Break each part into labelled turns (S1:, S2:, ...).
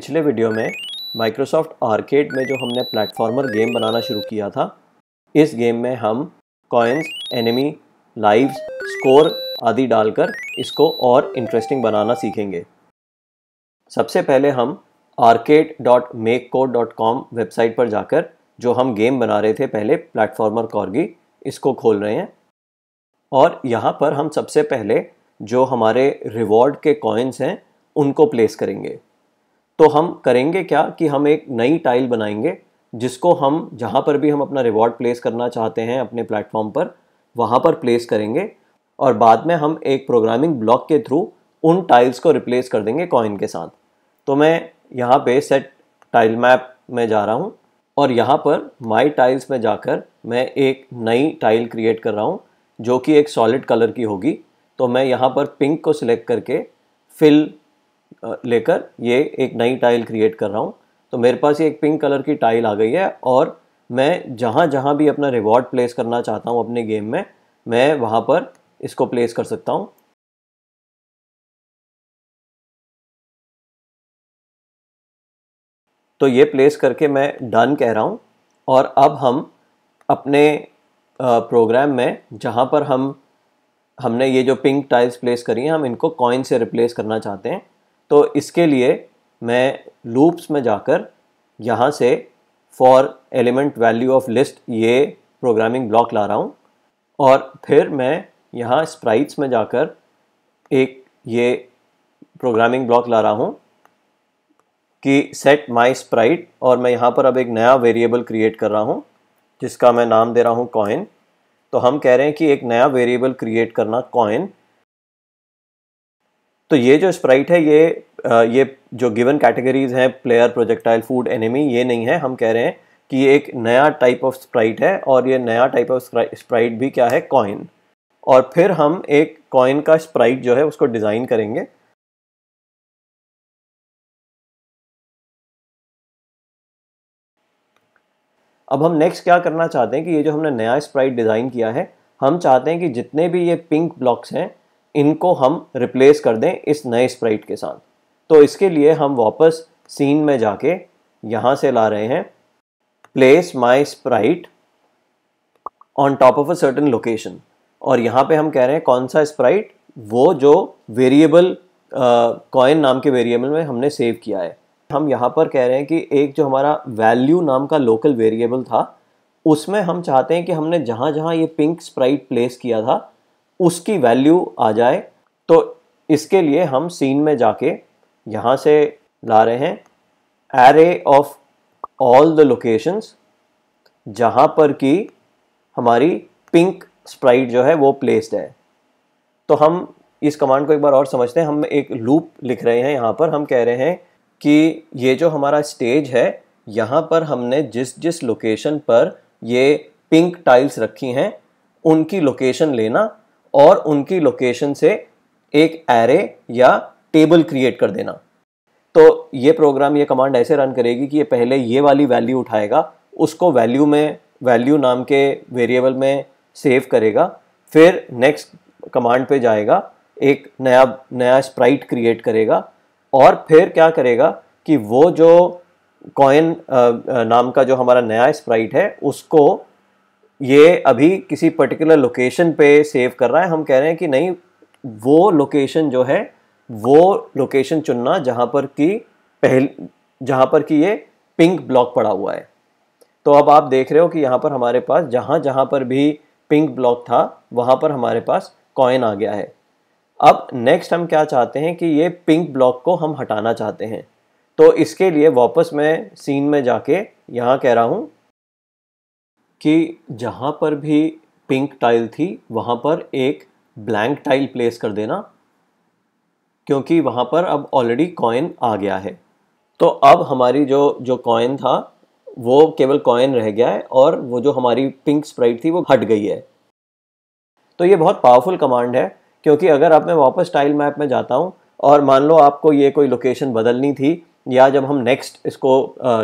S1: पिछले वीडियो में Microsoft arcade में जो हमने प्लेटफॉर्मर गेम बनाना शुरू किया था इस गेम में हम कॉइन्स एनिमी लाइव्स स्कोर आदि डालकर इसको और इंटरेस्टिंग बनाना सीखेंगे सबसे पहले हम arcade dot makecode dot com website पर जाकर जो हम गेम बना रहे थे पहले प्लेटफॉर्मर कॉर्गी इसको खोल रहे हैं और यहाँ पर हम सबसे पहले जो हमारे रिवॉर्ड के कॉइन्स हैं उनको प्लेस करेंगे तो हम करेंगे क्या कि हम एक नई टाइल बनाएंगे जिसको हम जहाँ पर भी हम अपना रिवॉर्ड प्लेस करना चाहते हैं अपने प्लेटफॉर्म पर वहाँ पर प्लेस करेंगे और बाद में हम एक प्रोग्रामिंग ब्लॉक के थ्रू उन टाइल्स को रिप्लेस कर देंगे कॉइन के साथ तो मैं यहाँ पे सेट टाइल मैप में जा रहा हूँ और यहाँ पर माई टाइल्स में जाकर मैं एक नई टाइल क्रिएट कर रहा हूँ जो कि एक सॉलिड कलर की होगी तो मैं यहाँ पर पिंक को सिलेक्ट करके फिल लेकर ये एक नई टाइल क्रिएट कर रहा हूँ तो मेरे पास ये एक पिंक कलर की टाइल आ गई है और मैं जहाँ जहाँ भी अपना रिवॉर्ड प्लेस करना चाहता हूँ अपने गेम में मैं वहाँ पर इसको प्लेस कर सकता हूँ तो ये प्लेस करके मैं डन कह रहा हूँ और अब हम अपने प्रोग्राम में जहाँ पर हम हमने ये जो पिंक टाइल्स प्लेस करी हैं हम इनको कॉइन से रिप्लेस करना चाहते हैं तो इसके लिए मैं लूप्स में जाकर यहाँ से for element value of list ये प्रोग्रामिंग ब्लॉक ला रहा हूँ और फिर मैं यहाँ स्प्राइट्स में जाकर एक ये प्रोग्रामिंग ब्लॉक ला रहा हूँ कि सेट माई स्प्राइट और मैं यहाँ पर अब एक नया वेरिएबल क्रिएट कर रहा हूँ जिसका मैं नाम दे रहा हूँ कॉइन तो हम कह रहे हैं कि एक नया वेरिएबल क्रिएट करना कॉइन तो ये जो स्प्राइट है ये ये जो गिवन कैटेगरीज हैं प्लेयर प्रोजेक्टाइल फूड एनिमी ये नहीं है हम कह रहे हैं कि ये एक नया टाइप ऑफ स्प्राइट है और ये नया टाइप ऑफ स्प्राइट भी क्या है कॉइन और फिर हम एक कॉइन का स्प्राइट जो है उसको डिज़ाइन करेंगे अब हम नेक्स्ट क्या करना चाहते हैं कि ये जो हमने नया स्प्राइट डिज़ाइन किया है हम चाहते हैं कि जितने भी ये पिंक ब्लॉक्स हैं इनको हम रिप्लेस कर दें इस नए स्प्राइट के साथ तो इसके लिए हम वापस सीन में जाके यहाँ से ला रहे हैं place my sprite on top of a certain location और यहाँ पे हम कह रहे हैं कौन सा स्प्राइट वो जो वेरिएबल कॉइन uh, नाम के वेरिएबल में हमने सेव किया है हम यहाँ पर कह रहे हैं कि एक जो हमारा वैल्यू नाम का लोकल वेरिएबल था उसमें हम चाहते हैं कि हमने जहाँ जहाँ ये पिंक स्प्राइट प्लेस किया था उसकी वैल्यू आ जाए तो इसके लिए हम सीन में जाके यहाँ से ला रहे हैं array of all the locations जहाँ पर कि हमारी पिंक स्प्राइट जो है वो प्लेस्ड है तो हम इस कमांड को एक बार और समझते हैं हम एक लूप लिख रहे हैं यहाँ पर हम कह रहे हैं कि ये जो हमारा स्टेज है यहाँ पर हमने जिस जिस लोकेशन पर ये पिंक टाइल्स रखी हैं उनकी लोकेशन लेना और उनकी लोकेशन से एक एरे या टेबल क्रिएट कर देना तो ये प्रोग्राम ये कमांड ऐसे रन करेगी कि ये पहले ये वाली वैल्यू उठाएगा उसको वैल्यू में वैल्यू नाम के वेरिएबल में सेव करेगा फिर नेक्स्ट कमांड पे जाएगा एक नया नया स्प्राइट क्रिएट करेगा और फिर क्या करेगा कि वो जो कॉइन नाम का जो हमारा नया स्प्राइट है उसको ये अभी किसी पर्टिकुलर लोकेशन पे सेव कर रहा है हम कह रहे हैं कि नहीं वो लोकेशन जो है वो लोकेशन चुनना जहाँ पर कि पहल जहाँ पर कि ये पिंक ब्लॉक पड़ा हुआ है तो अब आप देख रहे हो कि यहाँ पर हमारे पास जहाँ जहाँ पर भी पिंक ब्लॉक था वहाँ पर हमारे पास कॉइन आ गया है अब नेक्स्ट हम क्या चाहते हैं कि ये पिंक ब्लॉक को हम हटाना चाहते हैं तो इसके लिए वापस मैं सीन में जाके यहाँ कह रहा हूँ कि जहाँ पर भी पिंक टाइल थी वहाँ पर एक ब्लैंक टाइल प्लेस कर देना क्योंकि वहाँ पर अब ऑलरेडी कॉइन आ गया है तो अब हमारी जो जो कॉइन था वो केवल कॉइन रह गया है और वो जो हमारी पिंक स्प्राइट थी वो हट गई है तो ये बहुत पावरफुल कमांड है क्योंकि अगर आप मैं वापस टाइल मैप में जाता हूँ और मान लो आपको ये कोई लोकेशन बदलनी थी या जब हम नेक्स्ट इसको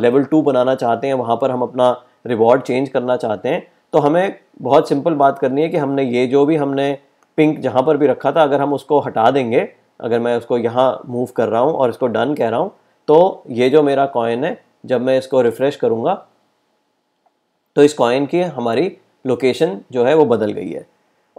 S1: लेवल टू बनाना चाहते हैं वहाँ पर हम अपना रिवॉर्ड चेंज करना चाहते हैं तो हमें बहुत सिंपल बात करनी है कि हमने ये जो भी हमने पिंक जहाँ पर भी रखा था अगर हम उसको हटा देंगे अगर मैं उसको यहाँ मूव कर रहा हूँ और इसको डन कह रहा हूँ तो ये जो मेरा कॉइन है जब मैं इसको रिफ़्रेश करूँगा तो इस कॉइन की हमारी लोकेशन जो है वो बदल गई है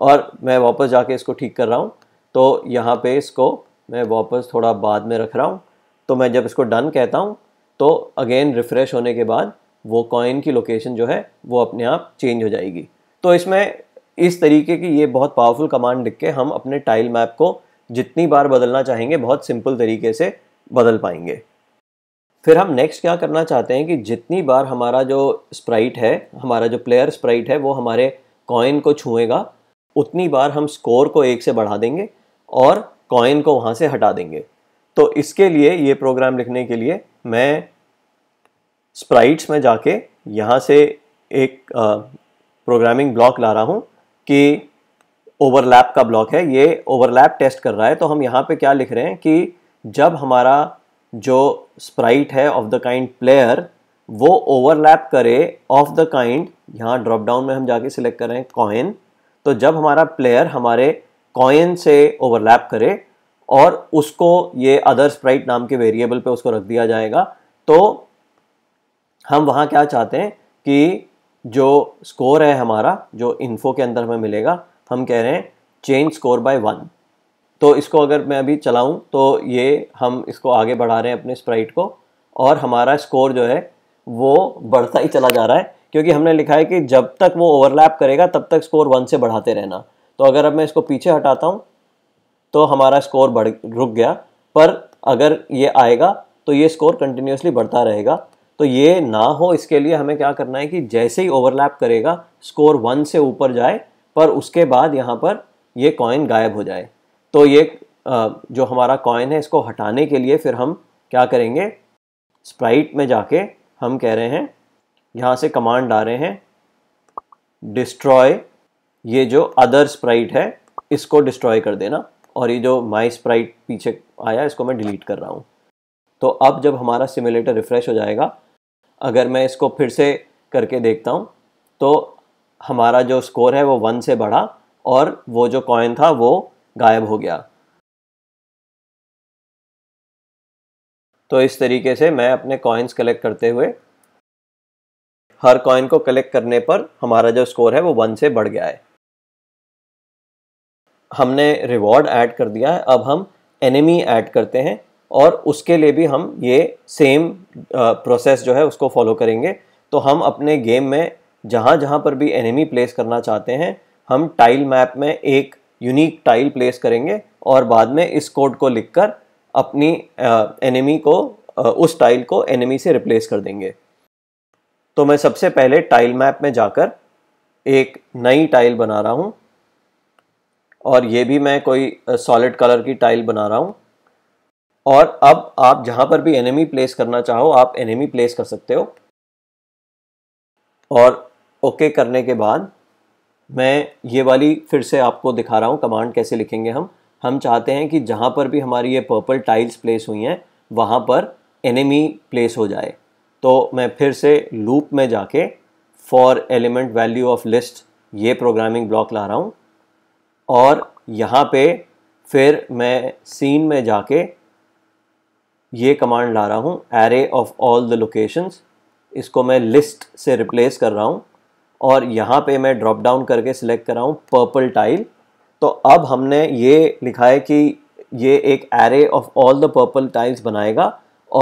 S1: और मैं वापस जाके इसको ठीक कर रहा हूँ तो यहाँ पे इसको मैं वापस थोड़ा बाद में रख रहा हूँ तो मैं जब इसको डन कहता हूँ तो अगेन रिफ़्रेश होने के बाद वो कॉइन की लोकेशन जो है वो अपने आप चेंज हो जाएगी तो इसमें इस तरीके की ये बहुत पावरफुल कमांड लिख के हम अपने टाइल मैप को जितनी बार बदलना चाहेंगे बहुत सिंपल तरीके से बदल पाएंगे फिर हम नेक्स्ट क्या करना चाहते हैं कि जितनी बार हमारा जो स्प्राइट है हमारा जो प्लेयर स्प्राइट है वो हमारे कॉइन को छुएगा उतनी बार हम स्कोर को एक से बढ़ा देंगे और कॉइन को वहाँ से हटा देंगे तो इसके लिए ये प्रोग्राम लिखने के लिए मैं स्प्राइट्स में जाके यहाँ से एक प्रोग्रामिंग ब्लॉक ला रहा हूँ कि ओवरलैप का ब्लॉक है ये ओवरलैप टेस्ट कर रहा है तो हम यहाँ पे क्या लिख रहे हैं कि जब हमारा जो स्प्राइट है ऑफ द काइंड प्लेयर वो ओवरलैप करे ऑफ द काइंड यहाँ ड्रॉप डाउन में हम जाके सिलेक्ट कर रहे हैं कॉइन तो जब हमारा प्लेयर हमारे कॉइन से ओवरलैप करे और उसको ये अदर स्प्राइट नाम के वेरिएबल पे उसको रख दिया जाएगा तो हम वहाँ क्या चाहते हैं कि जो स्कोर है हमारा जो इन्फो के अंदर हमें मिलेगा हम कह रहे हैं चेंज स्कोर बाय वन तो इसको अगर मैं अभी चलाऊं तो ये हम इसको आगे बढ़ा रहे हैं अपने स्प्राइट को और हमारा स्कोर जो है वो बढ़ता ही चला जा रहा है क्योंकि हमने लिखा है कि जब तक वो ओवरलैप करेगा तब तक स्कोर वन से बढ़ाते रहना तो अगर अब मैं इसको पीछे हटाता हूँ तो हमारा स्कोर बढ़ रुक गया पर अगर ये आएगा तो ये स्कोर कंटिन्यूसली बढ़ता रहेगा तो ये ना हो इसके लिए हमें क्या करना है कि जैसे ही ओवरलैप करेगा स्कोर वन से ऊपर जाए पर उसके बाद यहाँ पर ये कॉइन गायब हो जाए तो ये जो हमारा कॉइन है इसको हटाने के लिए फिर हम क्या करेंगे स्प्राइट में जाके हम कह रहे हैं यहाँ से कमांड आ रहे हैं डिस्ट्रॉय ये जो अदर स्प्राइट है इसको डिस्ट्रॉय कर देना और ये जो माई स्प्राइट पीछे आया इसको मैं डिलीट कर रहा हूँ तो अब जब हमारा सिमुलेटर रिफ़्रेश हो जाएगा अगर मैं इसको फिर से करके देखता हूँ तो हमारा जो स्कोर है वो वन से बढ़ा और वो जो कॉइन था वो गायब हो गया तो इस तरीके से मैं अपने कॉइन्स कलेक्ट करते हुए हर कॉइन को कलेक्ट करने पर हमारा जो स्कोर है वो वन से बढ़ गया है हमने रिवॉर्ड ऐड कर दिया है अब हम एनिमी ऐड करते हैं और उसके लिए भी हम ये सेम प्रोसेस जो है उसको फॉलो करेंगे तो हम अपने गेम में जहाँ जहाँ पर भी एनिमी प्लेस करना चाहते हैं हम टाइल मैप में एक यूनिक टाइल प्लेस करेंगे और बाद में इस कोड को लिखकर अपनी एनिमी को उस टाइल को एनिमी से रिप्लेस कर देंगे तो मैं सबसे पहले टाइल मैप में जाकर एक नई टाइल बना रहा हूँ और ये भी मैं कोई सॉलिड कलर की टाइल बना रहा हूँ और अब आप जहां पर भी एनिमी प्लेस करना चाहो आप एनिमी प्लेस कर सकते हो और ओके okay करने के बाद मैं ये वाली फिर से आपको दिखा रहा हूँ कमांड कैसे लिखेंगे हम हम चाहते हैं कि जहाँ पर भी हमारी ये पर्पल टाइल्स प्लेस हुई हैं वहाँ पर एनिमी प्लेस हो जाए तो मैं फिर से लूप में जाके for element value of list ये प्रोग्रामिंग ब्लॉक ला रहा हूँ और यहाँ पे फिर मैं सीन में जाके ये कमांड ला रहा हूँ array of all the locations इसको मैं लिस्ट से रिप्लेस कर रहा हूँ और यहाँ पे मैं ड्रॉप डाउन करके सिलेक्ट कर रहा हूँ पर्पल टाइल तो अब हमने ये लिखा है कि ये एक array of all the purple tiles बनाएगा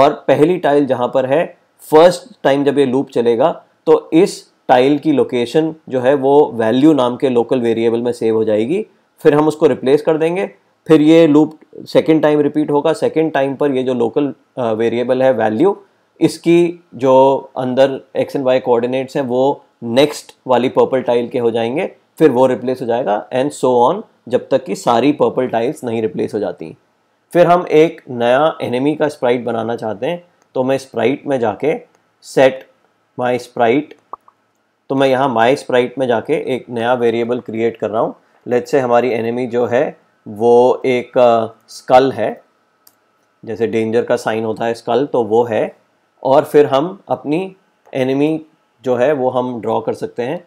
S1: और पहली टाइल जहाँ पर है फर्स्ट टाइम जब ये लूप चलेगा तो इस टाइल की लोकेशन जो है वो वैल्यू नाम के लोकल वेरिएबल में सेव हो जाएगी फिर हम उसको रिप्लेस कर देंगे फिर ये लूप सेकेंड टाइम रिपीट होगा सेकेंड टाइम पर ये जो लोकल वेरिएबल uh, है वैल्यू इसकी जो अंदर एक्स एंड वाई कोऑर्डिनेट्स हैं वो नेक्स्ट वाली पर्पल टाइल के हो जाएंगे फिर वो रिप्लेस हो जाएगा एंड सो ऑन जब तक कि सारी पर्पल टाइल्स नहीं रिप्लेस हो जाती फिर हम एक नया एनिमी का स्प्राइट बनाना चाहते हैं तो मैं स्प्राइट में जाके सेट माई स्प्राइट तो मैं यहाँ माई स्प्राइट में जाके एक नया वेरिएबल क्रिएट कर रहा हूँ लेट से हमारी एनिमी जो है वो एक स्कल है जैसे डेंजर का साइन होता है स्कल तो वो है और फिर हम अपनी एनिमी जो है वो हम ड्रॉ कर सकते हैं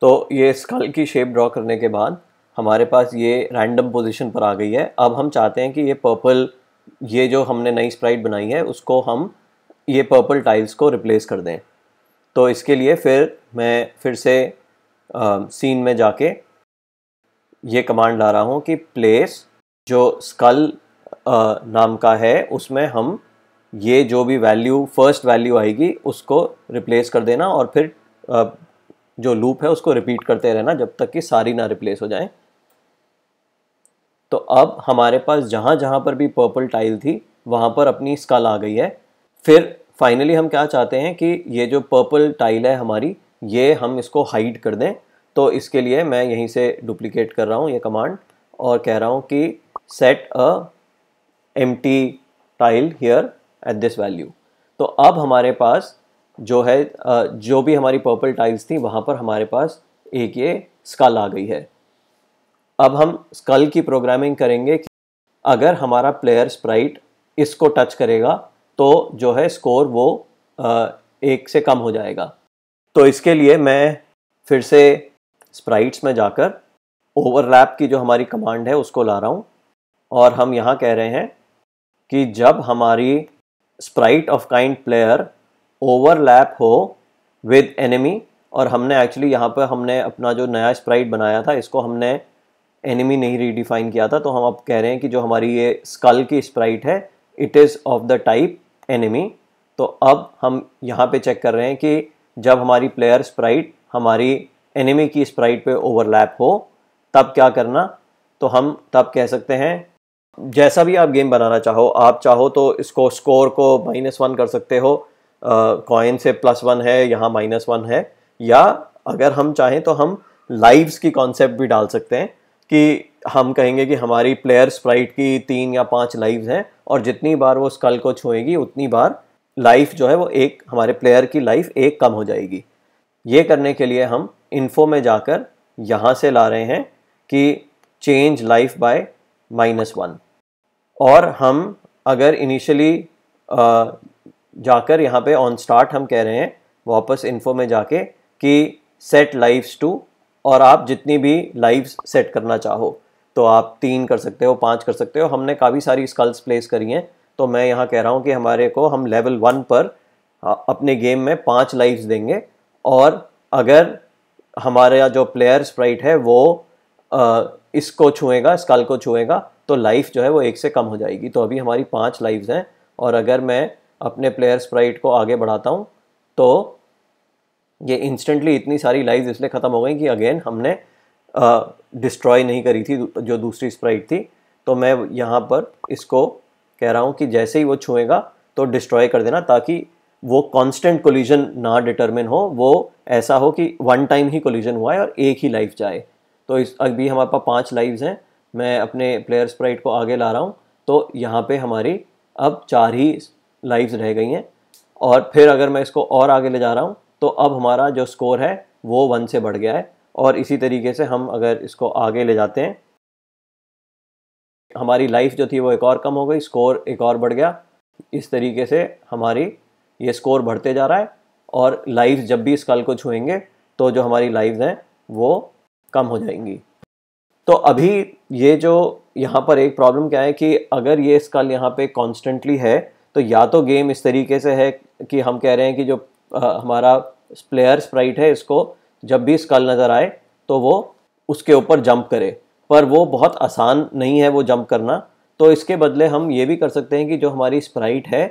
S1: तो ये स्कल की शेप ड्रॉ करने के बाद हमारे पास ये रैंडम पोजीशन पर आ गई है अब हम चाहते हैं कि ये पर्पल ये जो हमने नई स्प्राइट बनाई है उसको हम ये पर्पल टाइल्स को रिप्लेस कर दें तो इसके लिए फिर मैं फिर से सीन में जाके ये कमांड ला रहा हूँ कि प्लेस जो स्कल नाम का है उसमें हम ये जो भी वैल्यू फर्स्ट वैल्यू आएगी उसको रिप्लेस कर देना और फिर आ, जो लूप है उसको रिपीट करते रहना जब तक कि सारी ना रिप्लेस हो जाए तो अब हमारे पास जहाँ जहाँ पर भी पर्पल टाइल थी वहाँ पर अपनी स्कल आ गई है फिर फाइनली हम क्या चाहते हैं कि ये जो पर्पल टाइल है हमारी ये हम इसको हाइड कर दें तो इसके लिए मैं यहीं से डुप्लीकेट कर रहा हूँ ये कमांड और कह रहा हूँ कि set a empty tile here at this value तो अब हमारे पास जो है जो भी हमारी पर्पल टाइल्स थी वहाँ पर हमारे पास एक ये स्कल आ गई है अब हम स्कल की प्रोग्रामिंग करेंगे कि अगर हमारा प्लेयर स्प्राइट इसको टच करेगा तो जो है स्कोर वो एक से कम हो जाएगा तो इसके लिए मैं फिर से स्प्राइट्स में जाकर ओवरलैप की जो हमारी कमांड है उसको ला रहा हूँ और हम यहाँ कह रहे हैं कि जब हमारी sprite of kind player overlap हो विद एनिमी और हमने एक्चुअली यहाँ पर हमने अपना जो नया स्प्राइट बनाया था इसको हमने एनिमी नहीं रीडिफाइन किया था तो हम अब कह रहे हैं कि जो हमारी ये स्कल की स्प्राइट है it is of the type enemy तो अब हम यहाँ पे चेक कर रहे हैं कि जब हमारी प्लेयर स्प्राइट हमारी एनिमी की स्प्राइट पे ओवरलैप हो तब क्या करना तो हम तब कह सकते हैं जैसा भी आप गेम बनाना चाहो आप चाहो तो इसको स्कोर को माइनस वन कर सकते हो कॉइन से प्लस वन है यहाँ माइनस वन है या अगर हम चाहें तो हम लाइव्स की कॉन्सेप्ट भी डाल सकते हैं कि हम कहेंगे कि हमारी प्लेयर स्प्राइट की तीन या पांच लाइव्स हैं और जितनी बार वो स्कल को छुएगी उतनी बार लाइफ जो है वो एक हमारे प्लेयर की लाइफ एक कम हो जाएगी ये करने के लिए हम इन्फो में जाकर यहाँ से ला रहे हैं कि change life by minus one और हम अगर इनिशियली जाकर यहाँ पे ऑन स्टार्ट हम कह रहे हैं वापस इन्फो में जाके कि सेट लाइव्स टू और आप जितनी भी लाइव्स सेट करना चाहो तो आप तीन कर सकते हो पाँच कर सकते हो हमने काफ़ी सारी स्कल्स प्लेस करी हैं तो मैं यहाँ कह रहा हूँ कि हमारे को हम लेवल वन पर अपने गेम में पाँच लाइव्स देंगे और अगर हमारा जो प्लेयर स्प्राइट है वो इसको छुएगा स्कल को छुएगा तो लाइफ जो है वो एक से कम हो जाएगी तो अभी हमारी पाँच लाइव्स हैं और अगर मैं अपने प्लेयर स्प्राइट को आगे बढ़ाता हूँ तो ये इंस्टेंटली इतनी सारी लाइव्स इसलिए ख़त्म हो गई कि अगेन हमने डिस्ट्रॉय नहीं करी थी जो दूसरी स्प्राइट थी तो मैं यहाँ पर इसको कह रहा हूँ कि जैसे ही वो छुएगा तो डिस्ट्रॉय कर देना ताकि वो कांस्टेंट कोलिजन ना डिटरमिन हो वो ऐसा हो कि वन टाइम ही कोलिजन हुआ है और एक ही लाइफ जाए तो इस अभी हमारे पास पाँच लाइव्स हैं मैं अपने प्लेयर स्प्राइट को आगे ला रहा हूँ तो यहाँ पे हमारी अब चार ही लाइव्स रह गई हैं और फिर अगर मैं इसको और आगे ले जा रहा हूँ तो अब हमारा जो स्कोर है वो वन से बढ़ गया है और इसी तरीके से हम अगर इसको आगे ले जाते हैं हमारी लाइफ जो थी वो एक और कम हो गई स्कोर एक और बढ़ गया इस तरीके से हमारी ये स्कोर बढ़ते जा रहा है और लाइफ जब भी इस कल को छुएंगे तो जो हमारी लाइफ हैं वो कम हो जाएंगी तो अभी ये जो यहाँ पर एक प्रॉब्लम क्या है कि अगर ये इस कल यहाँ पे कॉन्स्टेंटली है तो या तो गेम इस तरीके से है कि हम कह रहे हैं कि जो आ, हमारा प्लेयर स्प्राइट है इसको जब भी स्कल नज़र आए तो वो उसके ऊपर जंप करे पर वो बहुत आसान नहीं है वो जंप करना तो इसके बदले हम ये भी कर सकते हैं कि जो हमारी स्प्राइट है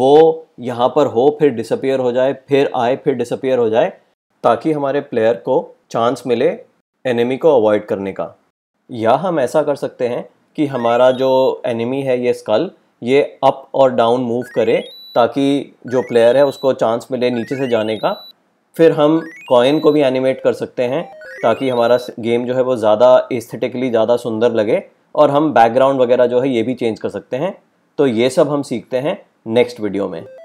S1: वो यहाँ पर हो फिर डिसअपियर हो जाए फिर आए फिर डिसअपियर हो जाए ताकि हमारे प्लेयर को चांस मिले एनिमी को अवॉइड करने का या हम ऐसा कर सकते हैं कि हमारा जो एनिमी है ये स्कल ये अप और डाउन मूव करे ताकि जो प्लेयर है उसको चांस मिले नीचे से जाने का फिर हम कॉइन को भी एनिमेट कर सकते हैं ताकि हमारा गेम जो है वो ज़्यादा एस्थेटिकली ज़्यादा सुंदर लगे और हम बैकग्राउंड वगैरह जो है ये भी चेंज कर सकते हैं तो ये सब हम सीखते हैं नेक्स्ट वीडियो में